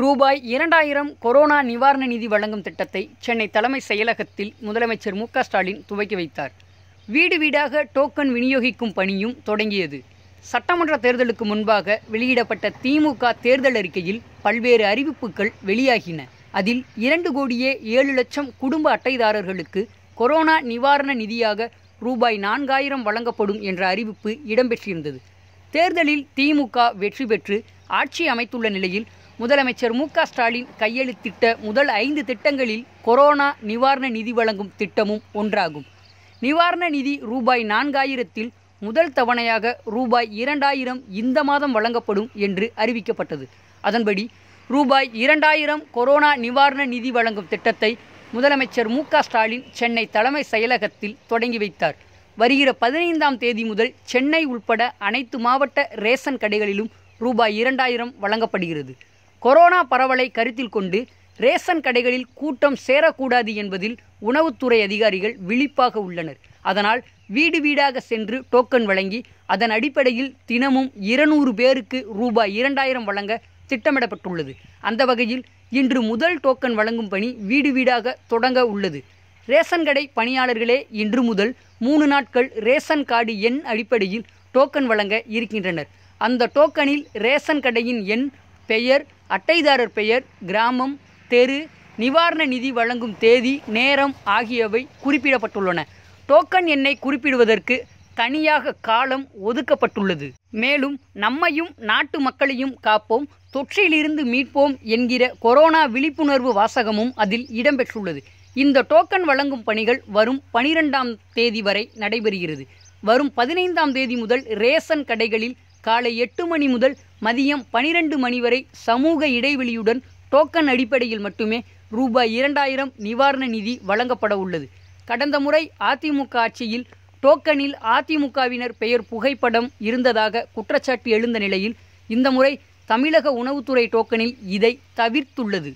ரூபாய் இரண்டாயிரம் கொரோனா நிவாரண நிதி வழங்கும் திட்டத்தை சென்னை தலைமை செயலகத்தில் முதலமைச்சர் மு ஸ்டாலின் துவக்கி வைத்தார் வீடு வீடாக டோக்கன் விநியோகிக்கும் பணியும் தொடங்கியது சட்டமன்ற தேர்தலுக்கு முன்பாக வெளியிடப்பட்ட திமுக தேர்தல் அறிக்கையில் பல்வேறு அறிவிப்புகள் வெளியாகின அதில் இரண்டு கோடியே ஏழு லட்சம் குடும்ப அட்டைதாரர்களுக்கு கொரோனா நிவாரண நிதியாக ரூபாய் நான்காயிரம் வழங்கப்படும் என்ற அறிவிப்பு இடம்பெற்றிருந்தது தேர்தலில் திமுக வெற்றி பெற்று ஆட்சி அமைத்துள்ள நிலையில் முதலமைச்சர் மு ஸ்டாலின் கையெழுத்திட்ட முதல் ஐந்து திட்டங்களில் கொரோனா நிவாரண நிதி வழங்கும் திட்டமும் ஒன்றாகும் நிவாரண நிதி ரூபாய் நான்காயிரத்தில் முதல் தவணையாக ரூபாய் இரண்டாயிரம் இந்த மாதம் வழங்கப்படும் என்று அறிவிக்கப்பட்டது அதன்படி ரூபாய் இரண்டாயிரம் கொரோனா நிவாரண நிதி வழங்கும் திட்டத்தை முதலமைச்சர் மு ஸ்டாலின் சென்னை தலைமை செயலகத்தில் தொடங்கி வைத்தார் வருகிற பதினைந்தாம் தேதி முதல் சென்னை உள்பட அனைத்து மாவட்ட ரேசன் கடைகளிலும் ரூபாய் இரண்டாயிரம் வழங்கப்படுகிறது கொரோனா பரவலை கருத்தில் கொண்டு ரேசன் கடைகளில் கூட்டம் சேரக்கூடாது என்பதில் உணவுத்துறை அதிகாரிகள் விழிப்பாக உள்ளனர் அதனால் வீடு வீடாக சென்று டோக்கன் வழங்கி அதன் அடிப்படையில் தினமும் இருநூறு பேருக்கு ரூபாய் இரண்டாயிரம் வழங்க திட்டமிடப்பட்டுள்ளது அந்த வகையில் இன்று முதல் டோக்கன் வழங்கும் பணி வீடு வீடாக தொடங்க உள்ளது ரேசன் கடை பணியாளர்களே இன்று முதல் மூணு நாட்கள் ரேஷன் கார்டு எண் அடிப்படையில் டோக்கன் வழங்க இருக்கின்றனர் அந்த டோக்கனில் ரேசன் கடையின் எண் பெயர் அட்டைதாரர் பெயர் கிராமம் தெரு நிவாரண நிதி வழங்கும் தேதி நேரம் ஆகியவை குறிப்பிடப்பட்டுள்ளன டோக்கன் எண்ணை குறிப்பிடுவதற்கு தனியாக காலம் ஒதுக்கப்பட்டுள்ளது மேலும் நம்மையும் நாட்டு மக்களையும் காப்போம் தொற்றிலிருந்து மீட்போம் என்கிற கொரோனா விழிப்புணர்வு வாசகமும் அதில் இடம்பெற்றுள்ளது இந்த டோக்கன் வழங்கும் பணிகள் வரும் பனிரெண்டாம் தேதி வரை நடைபெறுகிறது வரும் பதினைந்தாம் தேதி முதல் ரேசன் கடைகளில் காலை எட்டு மணி முதல் மதியம் பனிரெண்டு மணி வரை சமூக இடைவெளியுடன் டோக்கன் அடிப்படையில் மட்டுமே ரூபாய் இரண்டாயிரம் நிவாரண நிதி வழங்கப்பட உள்ளது கடந்த முறை அதிமுக ஆட்சியில் டோக்கனில் அதிமுகவினர் பெயர் புகைப்படம் இருந்ததாக குற்றச்சாட்டு எழுந்த நிலையில் இந்த முறை தமிழக உணவுத்துறை டோக்கனில் இதை தவிர்த்துள்ளது